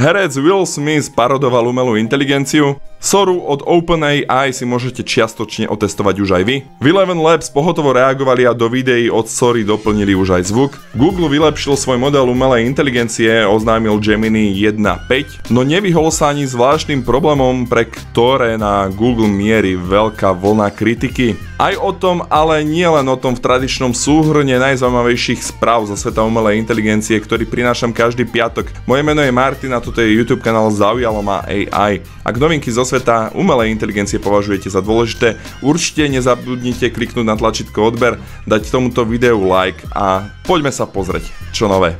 Herec Will Smith parodoval umelú inteligenciu, Soru od OpenAI si môžete čiastočne otestovať už aj vy. V Eleven Labs pohotovo reagovali a do videí od Sory doplnili už aj zvuk. Google vylepšil svoj model umelej inteligencie, oznámil Gemini 1.5, no nevyhol sa ani zvláštnym problémom, pre ktoré na Google mierí veľká vlna kritiky. Aj o tom, ale nie len o tom v tradičnom súhrne najzaujímavejších správ za sveta umelej inteligencie, ktorý prinášam každý piatok. Moje meno je Martin a to toto je YouTube kanál Zaujalo ma AI. Ak novinky zo sveta umelej inteligencie považujete za dôležité, určite nezabudnite kliknúť na tlačítko odber, dať tomuto videu like a poďme sa pozrieť, čo nové.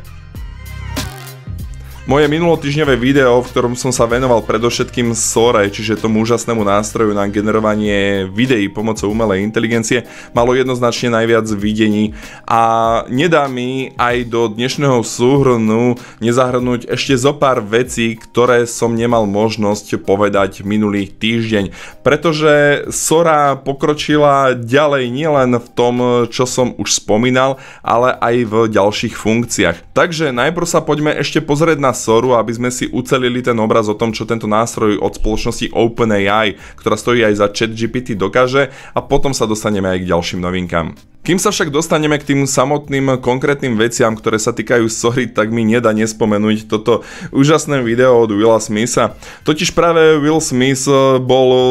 Moje minulotýždňové video, v ktorom som sa venoval predovšetkým Sore, čiže tomu úžasnému nástroju na generovanie videí pomocou umelej inteligencie, malo jednoznačne najviac videní a nedá mi aj do dnešného súhrnu nezahrnúť ešte zo pár vecí, ktoré som nemal možnosť povedať minulý týždeň, pretože Sora pokročila ďalej nielen v tom, čo som už spomínal, ale aj v ďalších funkciách. Takže najprv sa poďme ešte pozrieť na Soru, aby sme si ucelili ten obraz o tom, čo tento nástroj od spoločnosti OpenAI, ktorá stojí aj za ChatGPT, dokáže a potom sa dostaneme aj k ďalším novinkám. Kým sa však dostaneme k tým samotným konkrétnym veciam, ktoré sa týkajú Sory, tak mi nedá nespomenúť toto úžasné video od Willa Smitha. Totiž práve Will Smith eh, bol, eh,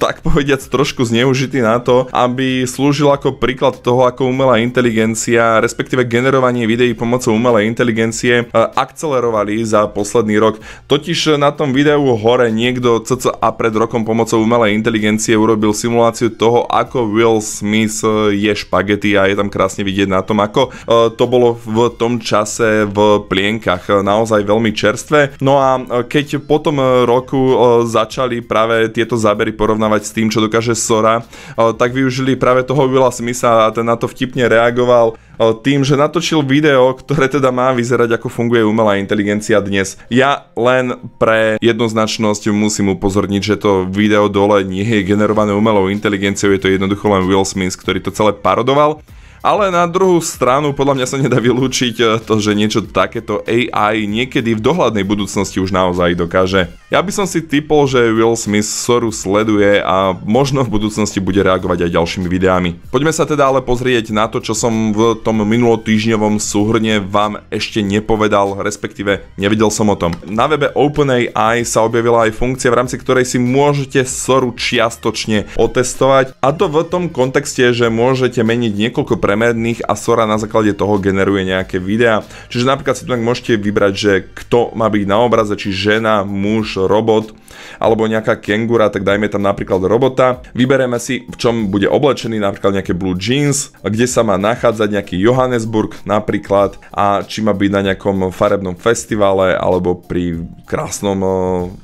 tak povediac, trošku zneužitý na to, aby slúžil ako príklad toho, ako umelá inteligencia, respektíve generovanie videí pomocou umelej inteligencie eh, akcelerovali za posledný rok. Totiž na tom videu hore niekto cca pred rokom pomocou umelej inteligencie urobil simuláciu toho, ako Will Smith je špagety a je tam krásne vidieť na tom, ako e, to bolo v tom čase v plienkach. Naozaj veľmi čerstvé. No a e, keď po tom roku e, začali práve tieto zábery porovnávať s tým, čo dokáže Sora, tak využili práve toho Willa Smitha a ten na to vtipne reagoval tým, že natočil video, ktoré teda má vyzerať, ako funguje umelá inteligencia dnes. Ja len pre jednoznačnosť musím upozorniť, že to video dole nie je generované umelou inteligenciou, je to jednoducho len Will Smith, ktorý to celé parodoval ale na druhú stranu podľa mňa sa nedá vylúčiť eh, to, že niečo takéto AI niekedy v dohľadnej budúcnosti už naozaj dokáže. Ja by som si typol, že Will Smith Soru sleduje a možno v budúcnosti bude reagovať aj ďalšími videami. Poďme sa teda ale pozrieť na to, čo som v tom minulotýždňovom súhrne vám ešte nepovedal, respektíve nevedel som o tom. Na webe OpenAI sa objavila aj funkcia, v rámci ktorej si môžete Soru čiastočne otestovať a to v tom kontexte, že môžete meniť niekoľko pre premerných a Sora na základe toho generuje nejaké videá. Čiže napríklad si tu môžete vybrať, že kto má byť na obraze, či žena, muž, robot alebo nejaká kengura, tak dajme tam napríklad robota. Vybereme si, v čom bude oblečený, napríklad nejaké blue jeans, kde sa má nachádzať nejaký Johannesburg napríklad a či má byť na nejakom farebnom festivale alebo pri krásnom eh,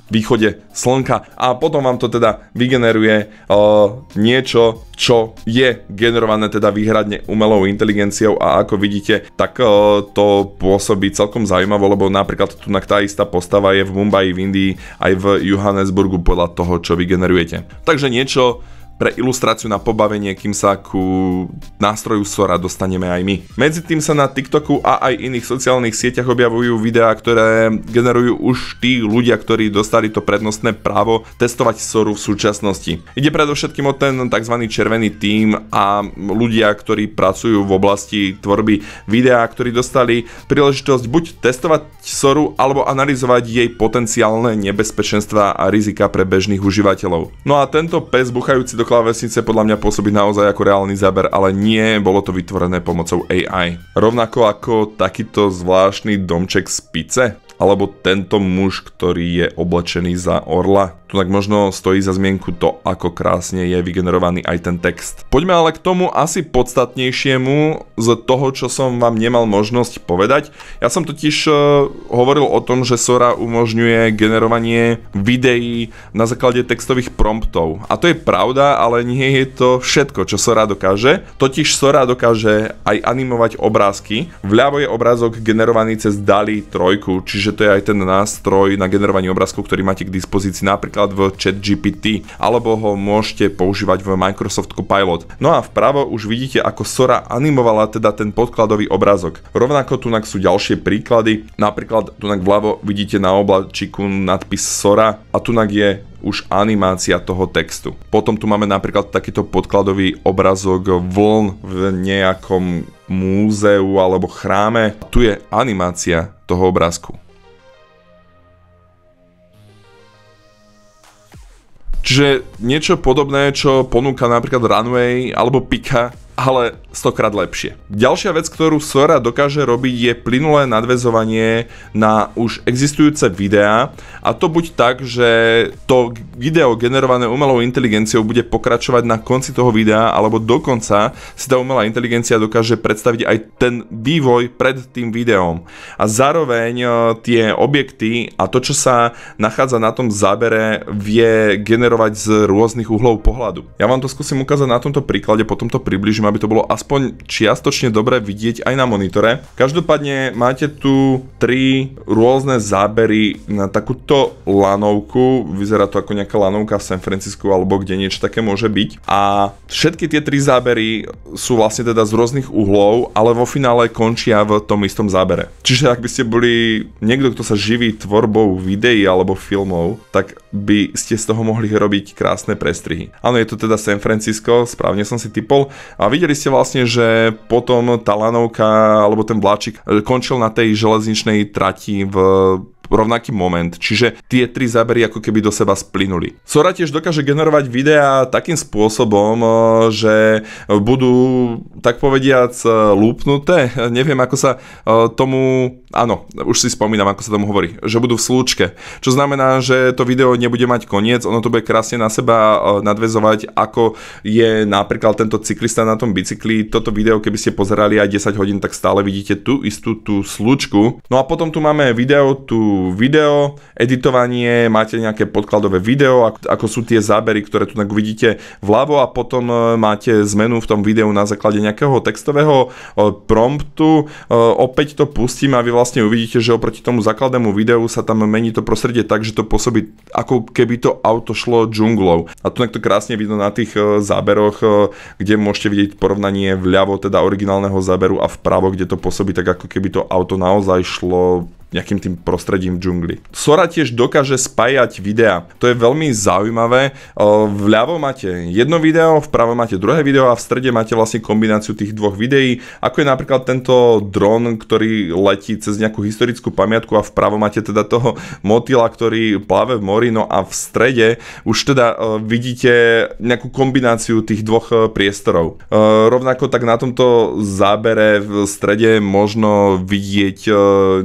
východe slnka a potom vám to teda vygeneruje uh, niečo, čo je generované teda výhradne umelou inteligenciou a ako vidíte, tak uh, to pôsobí celkom zaujímavo, lebo napríklad tu tá istá postava je v Mumbai, v Indii, aj v Johannesburgu podľa toho, čo vygenerujete. Takže niečo pre ilustráciu na pobavenie, kým sa ku nástroju Sora dostaneme aj my. Medzi tým sa na TikToku a aj iných sociálnych sieťach objavujú videá, ktoré generujú už tí ľudia, ktorí dostali to prednostné právo testovať Soru v súčasnosti. Ide predovšetkým o ten tzv. červený tím a ľudia, ktorí pracujú v oblasti tvorby videa, ktorí dostali príležitosť buď testovať Soru alebo analyzovať jej potenciálne nebezpečenstva a rizika pre bežných užívateľov. No a tento pes buchajúci do klávesnice podľa mňa pôsobí naozaj ako reálny záber, ale nie, bolo to vytvorené pomocou AI. Rovnako ako takýto zvláštny domček z pice, alebo tento muž, ktorý je oblečený za orla. Tu tak možno stojí za zmienku to, ako krásne je vygenerovaný aj ten text. Poďme ale k tomu asi podstatnejšiemu z toho, čo som vám nemal možnosť povedať. Ja som totiž uh, hovoril o tom, že Sora umožňuje generovanie videí na základe textových promptov. A to je pravda, ale nie je to všetko, čo Sora dokáže. Totiž Sora dokáže aj animovať obrázky. Vľavo je obrázok generovaný cez DALI 3, čiže to je aj ten nástroj na generovanie obrázkov, ktorý máte k dispozícii napríklad napríklad v ChatGPT, alebo ho môžete používať v Microsoft Copilot. No a vpravo už vidíte, ako Sora animovala teda ten podkladový obrázok. Rovnako tu sú ďalšie príklady, napríklad tu vľavo vidíte na oblačiku nadpis Sora a tu je už animácia toho textu. Potom tu máme napríklad takýto podkladový obrazok vln v nejakom múzeu alebo chráme. Tu je animácia toho obrázku. Čiže niečo podobné, čo ponúka napríklad Runway alebo Pika, ale stokrát lepšie. Ďalšia vec, ktorú Sora dokáže robiť, je plynulé nadvezovanie na už existujúce videá a to buď tak, že to video generované umelou inteligenciou bude pokračovať na konci toho videa alebo dokonca si tá umelá inteligencia dokáže predstaviť aj ten vývoj pred tým videom. A zároveň e, tie objekty a to, čo sa nachádza na tom zábere, vie generovať z rôznych uhlov pohľadu. Ja vám to skúsim ukázať na tomto príklade, potom to približím, aby to bolo aspoň čiastočne dobre vidieť aj na monitore. Každopádne máte tu tri rôzne zábery na takúto lanovku. Vyzerá to ako nejaká lanovka v San Francisco alebo kde niečo také môže byť. A všetky tie tri zábery sú vlastne teda z rôznych uhlov, ale vo finále končia v tom istom zábere. Čiže ak by ste boli niekto, kto sa živí tvorbou videí alebo filmov, tak by ste z toho mohli robiť krásne prestrihy. Áno, je to teda San Francisco, správne som si typol. A videli ste vlastne, že potom tá lanovka alebo ten vláčik e, končil na tej železničnej trati v rovnaký moment, čiže tie tri zábery ako keby do seba splinuli. Sora tiež dokáže generovať videá takým spôsobom, eh, že budú tak povediac eh, lúpnuté, neviem ako sa eh, tomu, áno, už si spomínam ako sa tomu hovorí, že budú v slúčke, čo znamená, že to video nebude mať koniec, ono to bude krásne na seba nadvezovať, ako je napríklad tento cyklista na tom bicykli, toto video keby ste pozerali aj 10 hodín, tak stále vidíte tú istú tú slučku. No a potom tu máme video tu video, editovanie, máte nejaké podkladové video, ako, sú tie zábery, ktoré tu vidíte vľavo a potom e, máte zmenu v tom videu na základe nejakého textového e, promptu. E, opäť to pustím a vy vlastne uvidíte, že oproti tomu základnému videu sa tam mení to prostredie tak, že to pôsobí ako keby to auto šlo džunglou. A tu to krásne vidno na tých záberoch, kde môžete vidieť porovnanie vľavo teda originálneho záberu a vpravo, kde to pôsobí tak ako keby to auto naozaj šlo nejakým tým prostredím v džungli. Sora tiež dokáže spájať videá. To je veľmi zaujímavé. E, Vľavo máte jedno video, v pravo máte druhé video a v strede máte vlastne kombináciu tých dvoch videí, ako je napríklad tento dron, ktorý letí cez nejakú historickú pamiatku a v pravo máte teda toho motila, ktorý pláve v mori, no a v strede už teda e, vidíte nejakú kombináciu tých dvoch e, priestorov. Rovnako tak na tomto zábere v strede možno vidieť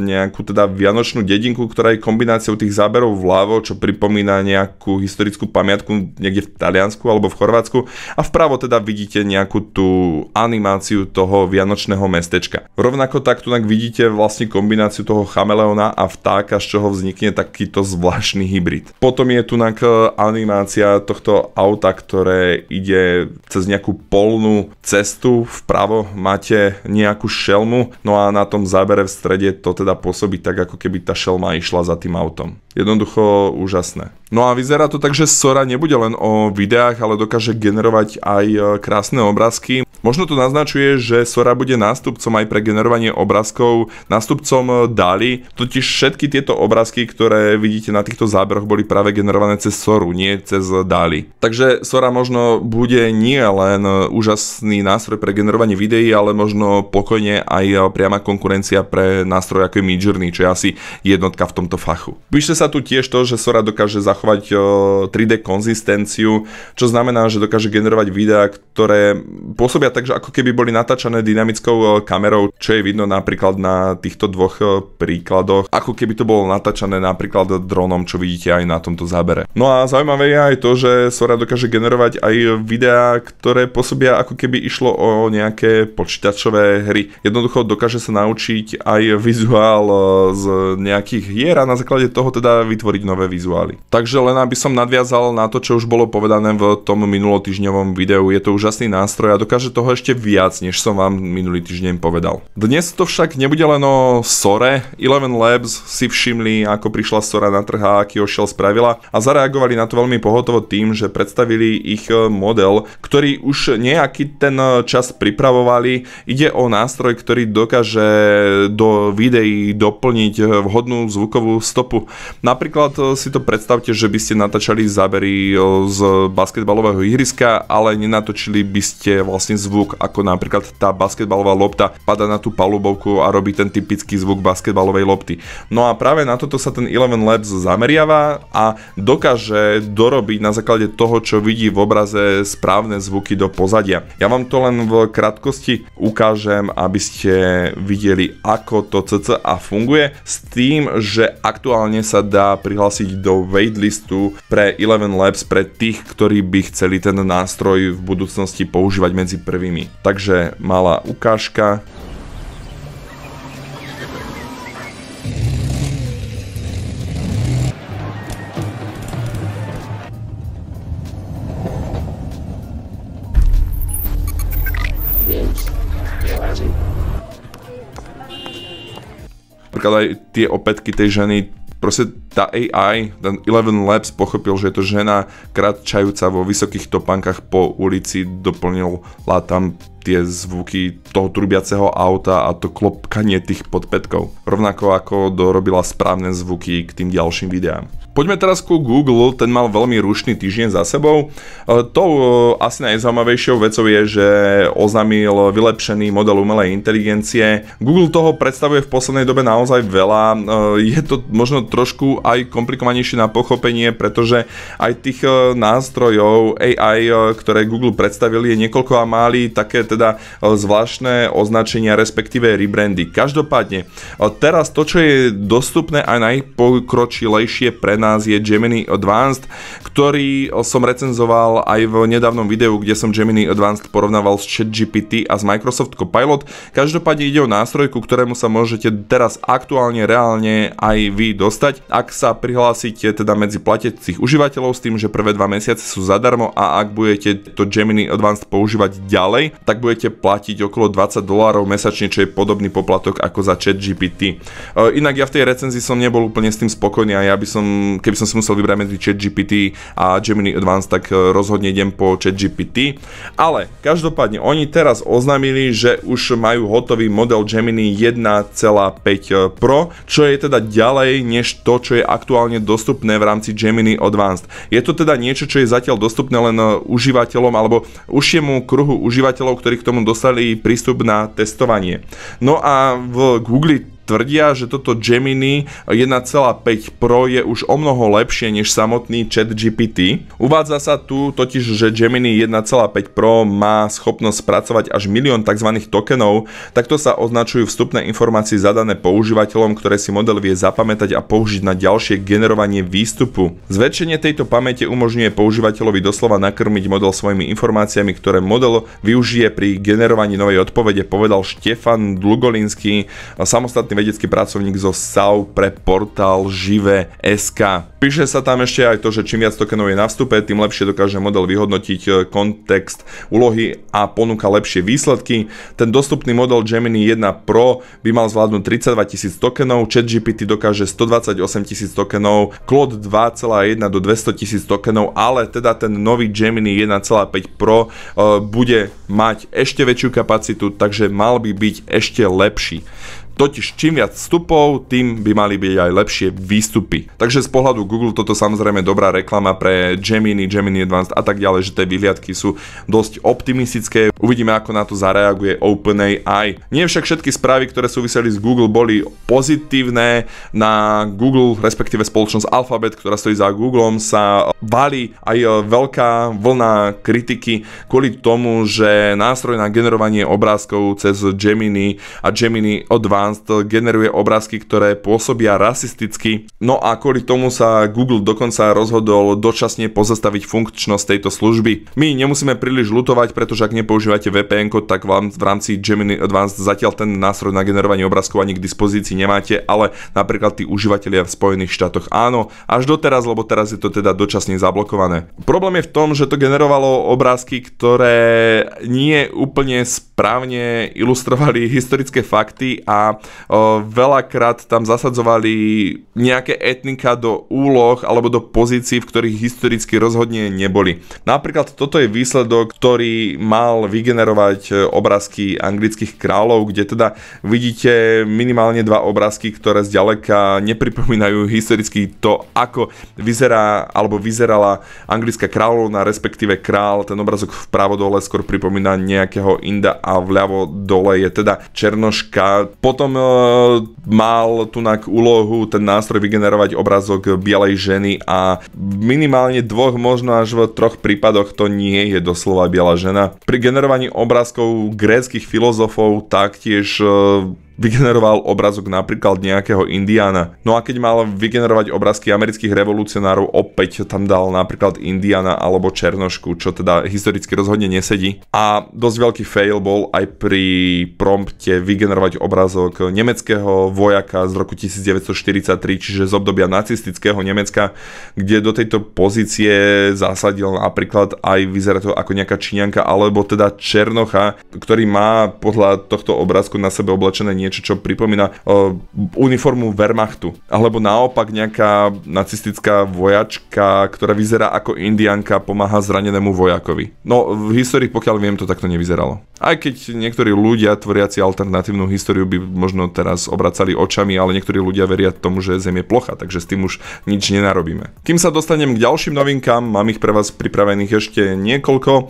nejakú teda teda Vianočnú dedinku, ktorá je kombináciou tých záberov vľavo, čo pripomína nejakú historickú pamiatku niekde v Taliansku alebo v Chorvátsku a vpravo teda vidíte nejakú tú animáciu toho Vianočného mestečka. Rovnako tak tu vidíte vlastne kombináciu toho chameleona a vtáka, z čoho vznikne takýto zvláštny hybrid. Potom je tu e, animácia tohto auta, ktoré ide cez nejakú polnú cestu, vpravo máte nejakú šelmu, no a na tom zábere v strede to teda pôsobí tak ako keby tá šelma išla za tým autom. Jednoducho úžasné. No a vyzerá to tak, že Sora nebude len o videách, ale dokáže generovať aj e, krásne obrázky. Možno to naznačuje, že Sora bude nástupcom aj pre generovanie obrázkov, nástupcom Dali, totiž všetky tieto obrázky, ktoré vidíte na týchto záberoch, boli práve generované cez Soru, nie cez Dali. Takže Sora možno bude nie len úžasný nástroj pre generovanie videí, ale možno pokojne aj priama konkurencia pre nástroj ako je Midjourney, čo je asi jednotka v tomto fachu. Píše sa tu tiež to, že Sora dokáže zachovať 3D konzistenciu, čo znamená, že dokáže generovať videá, ktoré pôsobia robia tak, že ako keby boli natáčané dynamickou e, kamerou, čo je vidno napríklad na týchto dvoch e, príkladoch, ako keby to bolo natáčané napríklad dronom, čo vidíte aj na tomto zábere. No a zaujímavé je aj to, že Sora dokáže generovať aj videá, ktoré pôsobia ako keby išlo o nejaké počítačové hry. Jednoducho dokáže sa naučiť aj vizuál e, z nejakých hier a na základe toho teda vytvoriť nové vizuály. Takže len aby som nadviazal na to, čo už bolo povedané v tom minulotýžňovom videu, je to úžasný nástroj a dokáže toho ešte viac, než som vám minulý týždeň povedal. Dnes to však nebude len o Sore, Eleven Labs si všimli, ako prišla Sora na trh a aký ošiel spravila a zareagovali na to veľmi pohotovo tým, že predstavili ich e, model, ktorý už nejaký ten e, čas pripravovali. Ide o nástroj, ktorý dokáže do videí doplniť e, vhodnú zvukovú stopu. Napríklad si to predstavte, že by ste natáčali zábery z basketbalového ihriska, ale nenatočili by ste vlastne z zvuk, ako napríklad tá basketbalová lopta pada na tú palubovku a robí ten typický zvuk basketbalovej lopty. No a práve na toto sa ten Eleven Labs zameriava a dokáže dorobiť na základe toho, čo vidí v obraze správne zvuky do pozadia. Ja vám to len v krátkosti ukážem, aby ste videli, ako to CCA funguje, s tým, že aktuálne sa dá prihlásiť do waitlistu pre Eleven Labs pre tých, ktorí by chceli ten nástroj v budúcnosti používať medzi prvými prvými. Takže malá ukážka. Napríklad aj tie opätky tej ženy proste tá AI, ten Eleven Labs pochopil, že je to žena kratčajúca vo vysokých topankách po ulici, doplnila tam tie zvuky toho trubiaceho auta a to klopkanie tých podpetkov. Rovnako ako dorobila správne zvuky k tým ďalším videám. Poďme teraz ku Google, ten mal veľmi rušný týždeň za sebou. E, to e, asi najzaujímavejšou vecou je, že oznámil vylepšený model umelej inteligencie. Google toho predstavuje v poslednej dobe naozaj veľa. E, je to možno trošku aj komplikovanejšie na pochopenie, pretože aj tých nástrojov AI, ktoré Google predstavili, je niekoľko a mali také teda zvláštne označenia, respektíve rebrandy. Každopádne, teraz to, čo je dostupné aj najpokročilejšie pre nás, nás je Gemini Advanced, ktorý som recenzoval aj v nedávnom videu, kde som Gemini Advanced porovnával s ChatGPT a s Microsoft Copilot. Každopádne ide o nástroj, ku ktorému sa môžete teraz aktuálne, reálne aj vy dostať, ak sa prihlásite teda medzi platiacich užívateľov s tým, že prvé dva mesiace sú zadarmo a ak budete to Gemini Advanced používať ďalej, tak budete platiť okolo 20 dolárov mesačne, čo je podobný poplatok ako za ChatGPT. E, inak ja v tej recenzii som nebol úplne s tým spokojný a ja by som keby som si musel vybrať medzi ChatGPT a Gemini Advanced, tak e, rozhodne idem po ChatGPT. Ale každopádne, oni teraz oznámili, že už majú hotový model Gemini 1,5 e, Pro, čo je teda ďalej než to, čo je aktuálne dostupné v rámci Gemini Advanced. Je to teda niečo, čo je zatiaľ dostupné len e, užívateľom alebo užšiemu kruhu užívateľov, ktorí k tomu dostali prístup na testovanie. No a v Google tvrdia, že toto Gemini 1,5 Pro je už o mnoho lepšie než samotný chat GPT. Uvádza sa tu totiž, že Gemini 1,5 Pro má schopnosť spracovať až milión tzv. tokenov, takto sa označujú vstupné informácie zadané používateľom, ktoré si model vie zapamätať a použiť na ďalšie generovanie výstupu. Zväčšenie tejto pamäte umožňuje používateľovi doslova nakrmiť model svojimi informáciami, ktoré model využije pri generovaní novej odpovede, povedal Štefan Dlugolinský, samostatný vedecký pracovník zo SAU pre portál Živé SK. Píše sa tam ešte aj to, že čím viac tokenov je na vstupe, tým lepšie dokáže model vyhodnotiť e, kontext úlohy a ponúka lepšie výsledky. Ten dostupný model Gemini 1 Pro by mal zvládnuť 32 tisíc tokenov, ChatGPT dokáže 128 tisíc tokenov, Claude 2,1 do 200 tisíc tokenov, ale teda ten nový Gemini 1,5 Pro e, bude mať ešte väčšiu kapacitu, takže mal by byť ešte lepší. Totiž čím viac vstupov, tým by mali byť aj lepšie výstupy. Takže z pohľadu Google toto samozrejme dobrá reklama pre Gemini, Gemini Advanced a tak ďalej, že tie vyhliadky sú dosť optimistické. Uvidíme, ako na to zareaguje OpenAI. Nie však všetky správy, ktoré súviseli s Google, boli pozitívne. Na Google, respektíve spoločnosť Alphabet, ktorá stojí za Googlem, sa valí aj veľká vlna kritiky kvôli tomu, že nástroj na generovanie obrázkov cez Gemini a Gemini 2 advanced generuje obrázky, ktoré pôsobia rasisticky. No a kvôli tomu sa Google dokonca rozhodol dočasne pozastaviť funkčnosť tejto služby. My nemusíme príliš lutovať, pretože ak nepoužívate VPN, tak vám v rámci Gemini Advanced zatiaľ ten nástroj na generovanie obrázkov ani k dispozícii nemáte, ale napríklad tí užívateľia v Spojených štátoch áno, až doteraz, lebo teraz je to teda dočasne zablokované. Problém je v tom, že to generovalo obrázky, ktoré nie úplne sp- správne ilustrovali historické fakty a o, veľakrát tam zasadzovali nejaké etnika do úloh alebo do pozícií, v ktorých historicky rozhodne neboli. Napríklad toto je výsledok, ktorý mal vygenerovať e, obrázky anglických kráľov, kde teda vidíte minimálne dva obrázky, ktoré zďaleka nepripomínajú historicky to, ako vyzerá alebo vyzerala anglická kráľovna, respektíve král. Ten obrazok vpravo dole skôr pripomína nejakého Inda a vľavo dole je teda Černoška. Potom e, mal tu úlohu ten nástroj vygenerovať obrazok bielej ženy a minimálne dvoch, možno až v troch prípadoch to nie je doslova biela žena. Pri generovaní obrázkov gréckých filozofov taktiež e, vygeneroval obrazok napríklad nejakého Indiana. No a keď mal vygenerovať obrázky amerických revolucionárov, opäť tam dal napríklad Indiana alebo Černošku, čo teda historicky rozhodne nesedí. A dosť veľký fail bol aj pri prompte vygenerovať obrazok nemeckého vojaka z roku 1943, čiže z obdobia nacistického Nemecka, kde do tejto pozície zasadil napríklad aj vyzerá to ako nejaká číňanka alebo teda Černocha, ktorý má podľa tohto obrázku na sebe oblečené nie niečo, čo pripomína uh, uniformu Wehrmachtu. Alebo naopak nejaká nacistická vojačka, ktorá vyzerá ako indianka, pomáha zranenému vojakovi. No v histórii, pokiaľ viem, to takto nevyzeralo. Aj keď niektorí ľudia tvoriaci alternatívnu históriu by možno teraz obracali očami, ale niektorí ľudia veria tomu, že Zem je plocha, takže s tým už nič nenarobíme. Kým sa dostanem k ďalším novinkám, mám ich pre vás pripravených ešte niekoľko, e,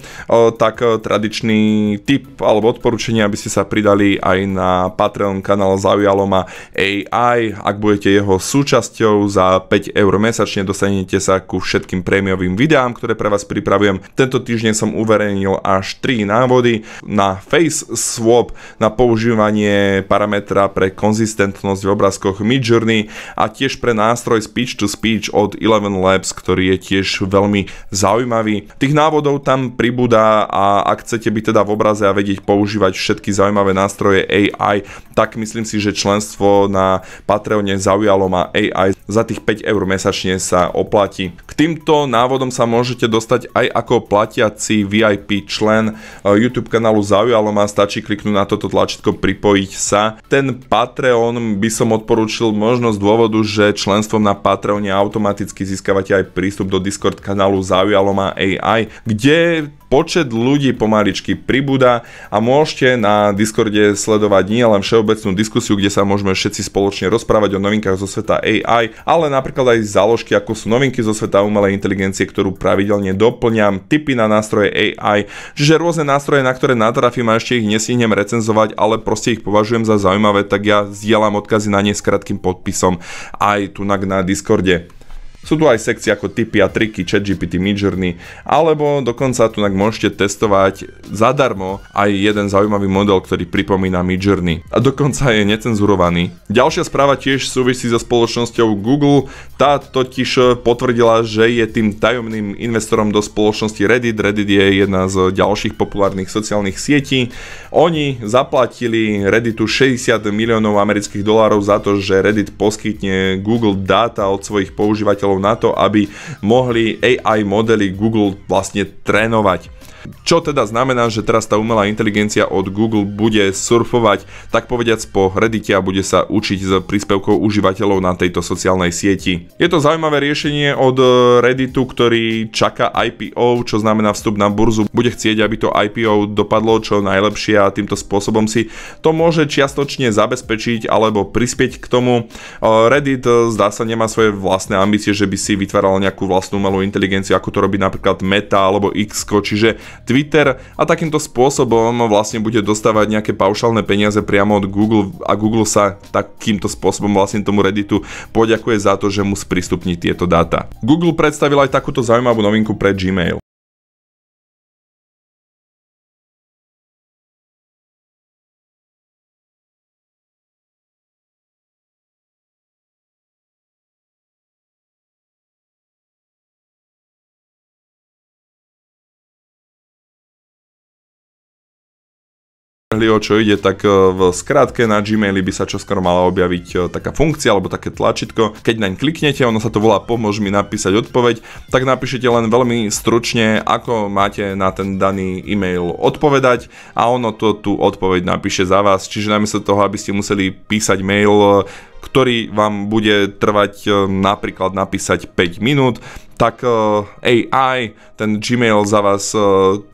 tak e, tradičný tip alebo odporúčanie, aby ste sa pridali aj na Patreon kanál Zaujalo ma AI. Ak budete jeho súčasťou, za 5 eur mesačne dostanete sa ku všetkým prémiovým videám, ktoré pre vás pripravujem. Tento týždeň som uverejnil až 3 návody na face swap, na používanie parametra pre konzistentnosť v obrázkoch Midjourney a tiež pre nástroj speech to speech od Eleven Labs, ktorý je tiež veľmi zaujímavý. Tých návodov tam pribúda a ak chcete byť teda v obraze a vedieť používať všetky zaujímavé nástroje AI, tak myslím si, že členstvo na Patreone zaujalo ma AI. Za tých 5 eur mesačne sa oplatí. K týmto návodom sa môžete dostať aj ako platiaci VIP člen eh, YouTube kanálu zaujalo ma, stačí kliknúť na toto tlačítko pripojiť sa. Ten Patreon by som odporúčil možno z dôvodu, že členstvom na Patreone automaticky získavate aj prístup do Discord kanálu Zaujalo ma AI, kde počet ľudí pomaličky pribúda a môžete na Discorde sledovať nielen všeobecnú diskusiu, kde sa môžeme všetci spoločne rozprávať o novinkách zo sveta AI, ale napríklad aj záložky, ako sú novinky zo sveta umelej inteligencie, ktorú pravidelne doplňam, tipy na nástroje AI, čiže rôzne nástroje, na ktoré nad natrafím a teda ešte ich nesíhnem recenzovať, ale proste ich považujem za zaujímavé, tak ja zdieľam odkazy na ne s krátkým podpisom aj tu na Discorde. Sú tu aj sekcie ako tipy a triky, GPT Midjourney, alebo dokonca tu môžete testovať zadarmo aj jeden zaujímavý model, ktorý pripomína Midjourney. A dokonca je necenzurovaný. Ďalšia správa tiež súvisí so spoločnosťou Google. Tá totiž potvrdila, že je tým tajomným investorom do spoločnosti Reddit. Reddit je jedna z ďalších populárnych sociálnych sietí. Oni zaplatili Redditu 60 miliónov amerických dolárov za to, že Reddit poskytne Google data od svojich používateľov na to, aby mohli AI modely Google vlastne trénovať čo teda znamená, že teraz tá umelá inteligencia od Google bude surfovať, tak povediac po Reddite a bude sa učiť z príspevkov užívateľov na tejto sociálnej sieti. Je to zaujímavé riešenie od e, Redditu, ktorý čaká IPO, čo znamená vstup na burzu. Bude chcieť, aby to IPO dopadlo čo najlepšie a týmto spôsobom si to môže čiastočne zabezpečiť alebo prispieť k tomu. E, Reddit e, zdá sa nemá svoje vlastné ambície, že by si vytváral nejakú vlastnú umelú inteligenciu, ako to robí napríklad Meta alebo X, čiže Twitter a takýmto spôsobom vlastne bude dostávať nejaké paušálne peniaze priamo od Google a Google sa takýmto spôsobom vlastne tomu Redditu poďakuje za to, že mu sprístupní tieto dáta. Google predstavil aj takúto zaujímavú novinku pre Gmail. vedeli, o čo ide, tak e, v skratke na Gmaili by sa čoskoro mala objaviť e, taká funkcia alebo také tlačítko. Keď naň kliknete, ono sa to volá pomôž mi napísať odpoveď, tak napíšete len veľmi stručne, ako máte na ten daný e-mail odpovedať a ono to tú odpoveď napíše za vás. Čiže namiesto toho, aby ste museli písať mail, e, ktorý vám bude trvať napríklad napísať 5 minút, tak AI, ten Gmail za vás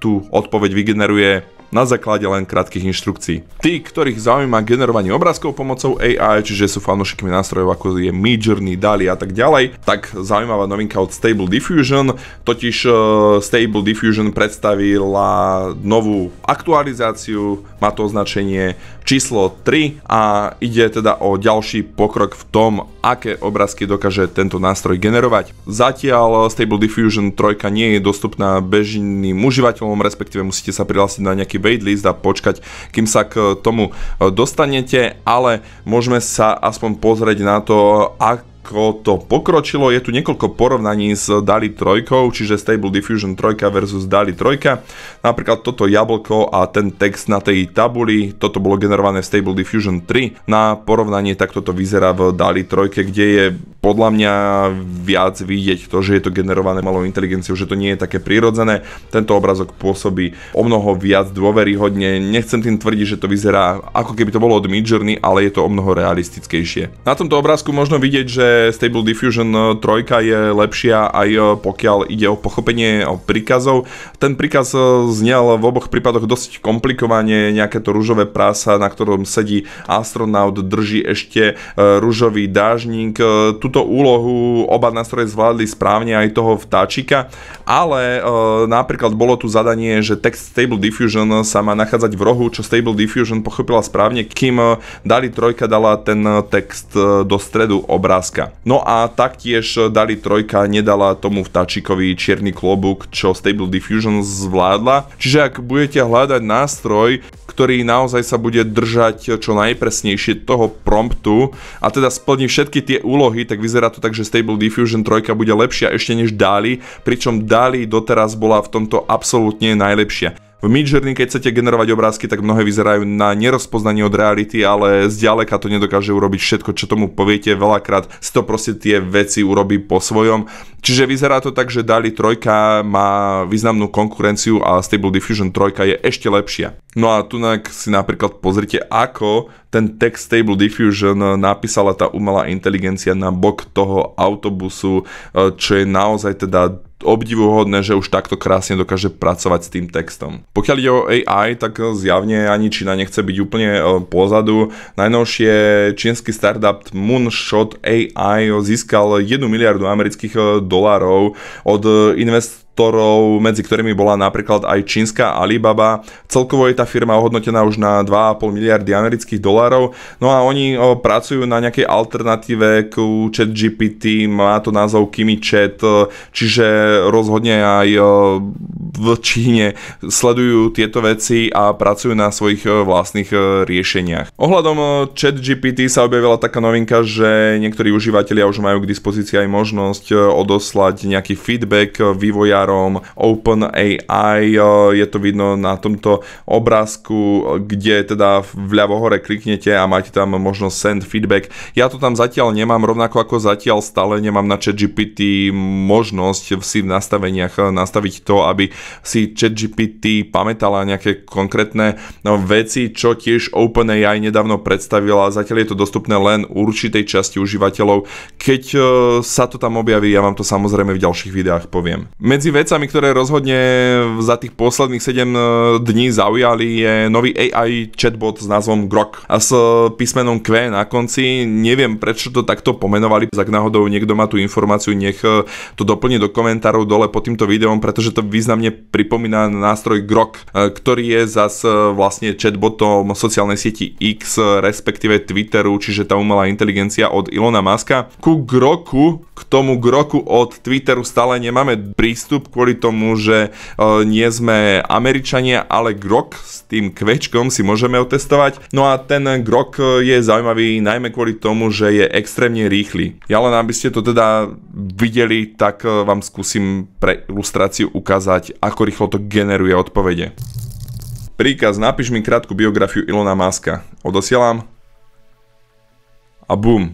tú odpoveď vygeneruje na základe len krátkých inštrukcií. Tí, ktorých zaujíma generovanie obrázkov pomocou AI, čiže sú fanúšikmi nástrojov ako je Midjourney, Dali a tak ďalej, tak zaujímavá novinka od Stable Diffusion, totiž uh, Stable Diffusion predstavila novú aktualizáciu, má to označenie číslo 3 a ide teda o ďalší pokrok v tom, aké obrázky dokáže tento nástroj generovať. Zatiaľ Stable Diffusion 3 nie je dostupná bežným užívateľom, respektíve musíte sa prihlásiť na nejaký waitlist a počkať, kým sa k tomu e, dostanete, ale môžeme sa aspoň pozrieť na to, ak ako to pokročilo. Je tu niekoľko porovnaní s DALI 3, čiže Stable Diffusion 3 versus DALI 3. Napríklad toto jablko a ten text na tej tabuli, toto bolo generované v Stable Diffusion 3. Na porovnanie takto to vyzerá v DALI 3, kde je podľa mňa viac vidieť to, že je to generované malou inteligenciou, že to nie je také prirodzené. Tento obrazok pôsobí o mnoho viac dôveryhodne. Nechcem tým tvrdiť, že to vyzerá ako keby to bolo od Midjourney, ale je to o mnoho realistickejšie. Na tomto obrázku možno vidieť, že Stable Diffusion 3 e, je lepšia aj e, pokiaľ ide o pochopenie e, o príkazov. Ten príkaz znel v oboch prípadoch dosť komplikovane, nejaké to rúžové prasa, na ktorom sedí astronaut, drží ešte rúžový dážnik. Tuto úlohu oba nástroje zvládli správne aj toho vtáčika, ale napríklad bolo tu zadanie, že text Stable Diffusion sa má nachádzať v rohu, čo Stable Diffusion pochopila správne, kým Dali 3 dala ten text do stredu obrázka trojka. No a taktiež Dali trojka nedala tomu vtáčikovi čierny klobúk, čo Stable Diffusion zvládla. Čiže ak budete hľadať nástroj, ktorý naozaj sa bude držať čo najpresnejšie toho promptu a teda splní všetky tie úlohy, tak vyzerá to tak, že Stable Diffusion 3 bude lepšia ešte než Dali, pričom Dali doteraz bola v tomto absolútne najlepšia. V Midjourney, keď chcete generovať obrázky, tak mnohé vyzerajú na nerozpoznanie od reality, ale zďaleka to nedokáže urobiť všetko, čo tomu poviete. Veľakrát si to proste tie veci urobí po svojom. Čiže vyzerá to tak, že Dali 3 má významnú konkurenciu a Stable Diffusion 3 je ešte lepšia. No a tu si napríklad pozrite, ako ten text Stable Diffusion napísala tá umelá inteligencia na bok toho autobusu, eh, čo je naozaj teda obdivuhodné, že už takto krásne dokáže pracovať s tým textom. Pokiaľ ide o AI, tak zjavne ani Čína nechce byť úplne e, pozadu. Najnovšie čínsky startup Moonshot AI získal 1 miliardu amerických e, dolárov od e, investorov ktorou, medzi ktorými bola napríklad aj čínska Alibaba. Celkovo je tá firma ohodnotená už na 2,5 miliardy amerických dolárov. No a oni o, pracujú na nejakej alternatíve k chat GPT, má to názov Kimi Chat, čiže rozhodne aj o, v Číne sledujú tieto veci a pracujú na svojich o, vlastných riešeniach. Ohľadom chat GPT sa objavila taká novinka, že niektorí užívateľia už majú k dispozícii aj možnosť odoslať nejaký feedback vývoja vývojárom OpenAI, eh, je to vidno na tomto obrázku, kde teda vľavo hore kliknete a máte tam možnosť send feedback. Ja to tam zatiaľ nemám, rovnako ako zatiaľ stále nemám na ChatGPT možnosť si v nastaveniach eh, nastaviť to, aby si ChatGPT pamätala nejaké konkrétne no, veci, čo tiež OpenAI nedávno predstavila. Zatiaľ je to dostupné len určitej časti užívateľov. Keď eh, sa to tam objaví, ja vám to samozrejme v ďalších videách poviem. Medzi vecami, ktoré rozhodne za tých posledných 7 e, dní zaujali, je nový AI chatbot s názvom Grok a s e, písmenom Q na konci. Neviem, prečo to takto pomenovali. Ak náhodou niekto má tú informáciu, nech e, to doplní do komentárov dole pod týmto videom, pretože to významne pripomína nástroj Grok, ktorý je zas vlastne chatbotom sociálnej sieti X, respektíve Twitteru, čiže tá umelá inteligencia od Ilona Maska. Ku Groku k tomu groku od Twitteru stále nemáme prístup kvôli tomu, že e, nie sme Američania, ale grok s tým kvečkom si môžeme otestovať. No a ten grok e, je zaujímavý najmä kvôli tomu, že je extrémne rýchly. Ja len aby ste to teda videli, tak e, vám skúsim pre ilustráciu ukázať, ako rýchlo to generuje odpovede. Príkaz, napíš mi krátku biografiu Ilona Maska. Odosielam. A bum,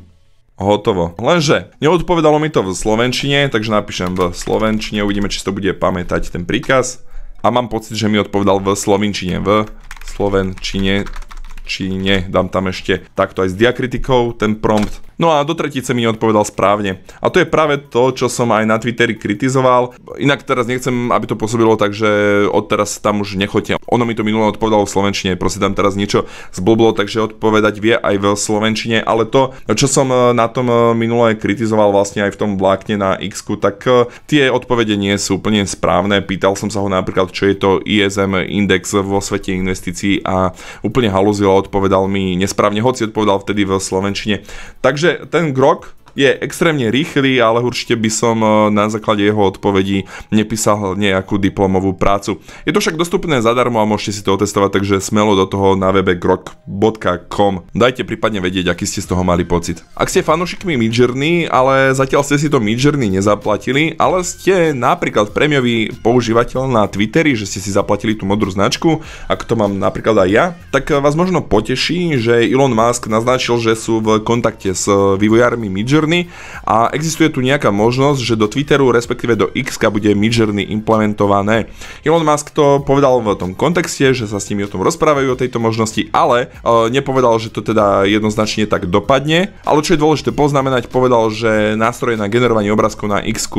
hotovo. Lenže neodpovedalo mi to v slovenčine, takže napíšem v slovenčine, uvidíme, či to bude pamätať ten príkaz. A mám pocit, že mi odpovedal v slovenčine, v slovenčine nie. Dám tam ešte takto aj s diakritikou ten prompt. No a do tretice mi odpovedal správne. A to je práve to, čo som aj na Twitteri kritizoval. Inak teraz nechcem, aby to pôsobilo tak, že odteraz tam už nechotia. Ono mi to minulé odpovedalo v slovenčine, proste tam teraz niečo zblblo, takže odpovedať vie aj v slovenčine, ale to, čo som e, na tom e, minulé kritizoval vlastne aj v tom vlákne na x tak e, tie odpovede nie sú úplne správne. Pýtal som sa ho napríklad, čo je to ISM index vo svete investícií a úplne halúzilo odpovedal mi nesprávne, hoci odpovedal vtedy v slovenčine. Takže ten grok je extrémne rýchly, ale určite by som e, na základe jeho odpovedí nepísal nejakú diplomovú prácu. Je to však dostupné zadarmo a môžete si to otestovať, takže smelo do toho na webe grok.com. Dajte prípadne vedieť, aký ste z toho mali pocit. Ak ste fanúšikmi Midjourney, ale zatiaľ ste si to Midjourney nezaplatili, ale ste napríklad premiový používateľ na Twitteri, že ste si zaplatili tú modrú značku, ak to mám napríklad aj ja, tak vás možno poteší, že Elon Musk naznačil, že sú v kontakte s vývojármi Midjourney Midjourney a existuje tu nejaká možnosť, že do Twitteru, respektíve do X bude Midjourney implementované. Elon Musk to povedal v tom kontexte, že sa s nimi o tom rozprávajú o tejto možnosti, ale e, nepovedal, že to teda jednoznačne tak dopadne. Ale čo je dôležité poznamenať, povedal, že nástroje na generovanie obrázkov na X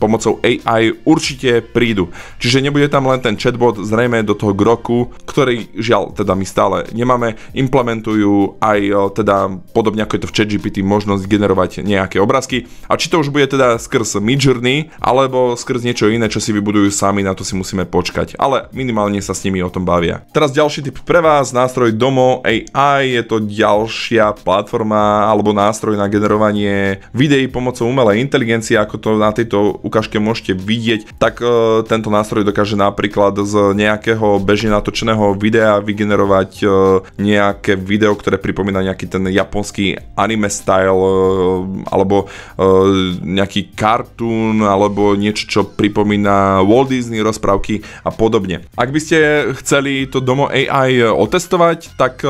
pomocou AI určite prídu. Čiže nebude tam len ten chatbot, zrejme do toho Groku, ktorý žiaľ teda my stále nemáme, implementujú aj e, teda podobne ako je to v ChatGPT možnosť generovať nejaké obrázky. A či to už bude teda skrz Midjourney, alebo skrz niečo iné, čo si vybudujú sami, na to si musíme počkať. Ale minimálne sa s nimi o tom bavia. Teraz ďalší tip pre vás, nástroj Domo AI, je to ďalšia platforma alebo nástroj na generovanie videí pomocou umelej inteligencie, ako to na tejto ukážke môžete vidieť, tak e, tento nástroj dokáže napríklad z nejakého bežne natočeného videa vygenerovať e, nejaké video, ktoré pripomína nejaký ten japonský anime style e, alebo e, nejaký kartún, alebo niečo, čo pripomína Walt Disney rozprávky a podobne. Ak by ste chceli to Domo AI e, otestovať, tak e,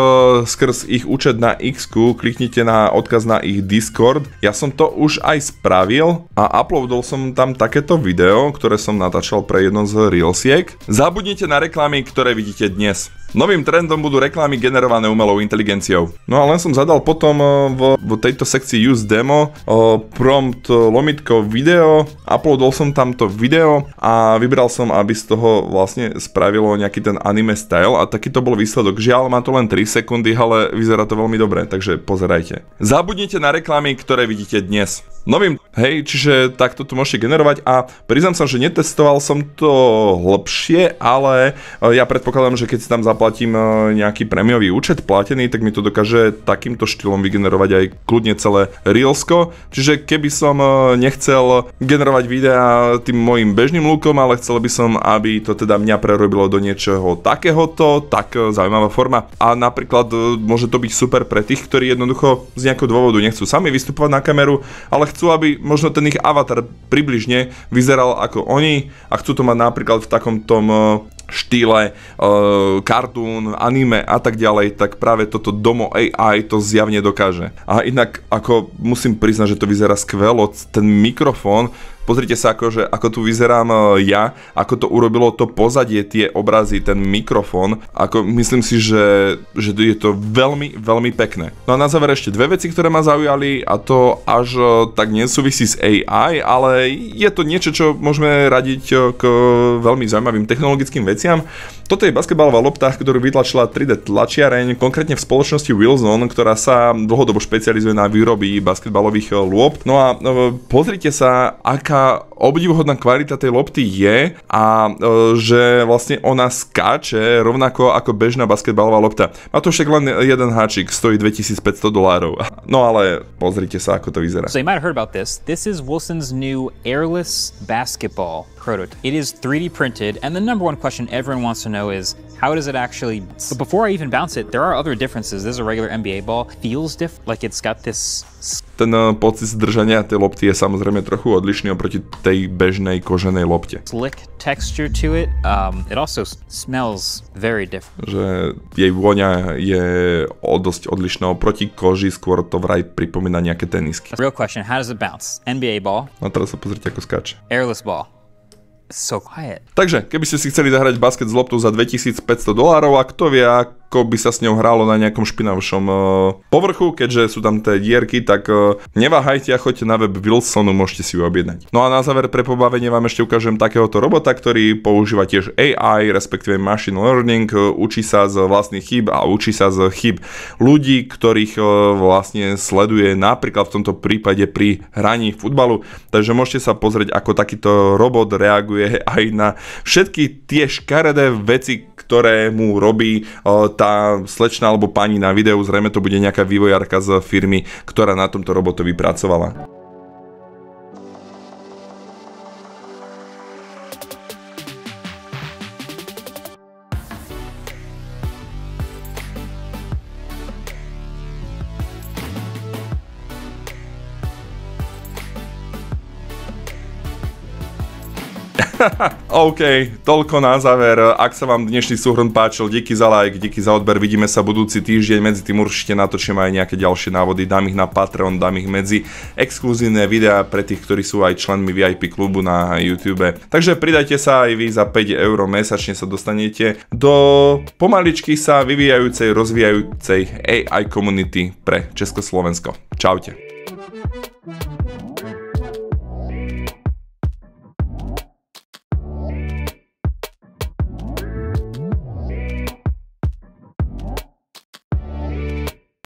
skrz ich účet na X kliknite na odkaz na ich Discord. Ja som to už aj spravil a uploadol som tam takéto video, ktoré som natáčal pre jedno z Reelsiek. Zabudnite na reklamy, ktoré vidíte dnes. Novým trendom budú reklamy generované umelou inteligenciou. No a len som zadal potom e, v, v tejto sekcii use demo e, prompt e, lomitko video, uploadol som tam to video a vybral som, aby z toho vlastne spravilo nejaký ten anime style a taký to bol výsledok. Žiaľ, má to len 3 sekundy, ale vyzerá to veľmi dobre, takže pozerajte. Zabudnite na reklamy, ktoré vidíte dnes. Novým, hej, čiže takto to môžete generovať a priznám sa, že netestoval som to hlbšie, ale ja predpokladám, že keď si tam zaplatí zaplatím e, nejaký prémiový účet platený, tak mi to dokáže takýmto štýlom vygenerovať aj kľudne celé Reelsko. Čiže keby som e, nechcel generovať videá tým môjim bežným lúkom, ale chcel by som, aby to teda mňa prerobilo do niečoho takéhoto, tak e, zaujímavá forma. A napríklad môže to byť super pre tých, ktorí jednoducho z nejakého dôvodu nechcú sami vystupovať na kameru, ale chcú, aby možno ten ich avatar približne vyzeral ako oni a chcú to mať napríklad v takom tom štýle, e, cartoon, anime a tak ďalej, tak práve toto Domo AI to zjavne dokáže. A inak, ako musím priznať, že to vyzerá skvelo, ten mikrofón, Pozrite sa, akože, ako tu vyzerám e, ja, ako to urobilo to pozadie, tie obrazy, ten mikrofón. Ako myslím si, že, že je to veľmi, veľmi pekné. No a na záver ešte dve veci, ktoré ma zaujali a to až e, tak nesúvisí s AI, ale je to niečo, čo môžeme radiť e, k veľmi zaujímavým technologickým veciam. Toto je basketbalová lopta, ktorú vytlačila 3D tlačiareň, konkrétne v spoločnosti Wilson, ktorá sa dlhodobo špecializuje na výroby basketbalových lopt. No a pozrite sa, aká aká obdivuhodná kvalita tej lopty je a e, že vlastne ona skáče rovnako ako bežná basketbalová lopta. Má to však len jeden háčik, stojí 2500 dolárov. No ale pozrite sa, ako to vyzerá. So you might have heard about this. This is Wilson's new airless basketball. prototype. It is 3D printed, and the number one question everyone wants to know is, how does it actually, but before I even bounce it, there are other differences. This is a regular NBA ball, feels different, like it's got this... Ten uh, pocit zdržania tej lopty je samozrejme trochu odlišný oproti tej bežnej koženej lopte. Slick texture to it, um, it also smells very different. Že jej vôňa je o dosť odlišná oproti koži, skôr to vraj pripomína nejaké tenisky. Real question, how does it bounce? NBA ball. No teraz sa pozrite, ako skáče. Airless ball. so quiet. Takže, keby ste si chceli zahrať basket s loptou za 2500 dolárov a kto vie, ako by sa s ňou hrálo na nejakom špinavšom eh, povrchu, keďže sú tam tie dierky, tak eh, neváhajte a choďte na web Wilsonu, môžete si ju objednať. No a na záver pre pobavenie vám ešte ukážem takéhoto robota, ktorý používa tiež AI, respektíve machine learning, eh, učí sa z vlastných chyb a učí sa z chyb ľudí, ktorých vlastne sleduje napríklad v tomto prípade pri hraní futbalu. Takže môžete sa pozrieť, ako takýto robot reaguje aj na všetky tie škaredé veci, ktoré mu robí e, tá slečna alebo pani na videu, zrejme to bude nejaká vývojárka z firmy, ktorá na tomto robotovi pracovala. OK, toľko na záver. Ak sa vám dnešný súhrn páčil, díky za like, díky za odber. Vidíme sa budúci týždeň. Medzi tým určite natočím aj nejaké ďalšie návody. Dám ich na Patreon, dám ich medzi exkluzívne videá pre tých, ktorí sú aj členmi VIP klubu na YouTube. Takže pridajte sa aj vy za 5 eur mesačne sa dostanete do pomaličky sa vyvíjajúcej, rozvíjajúcej AI komunity pre Československo. Čaute.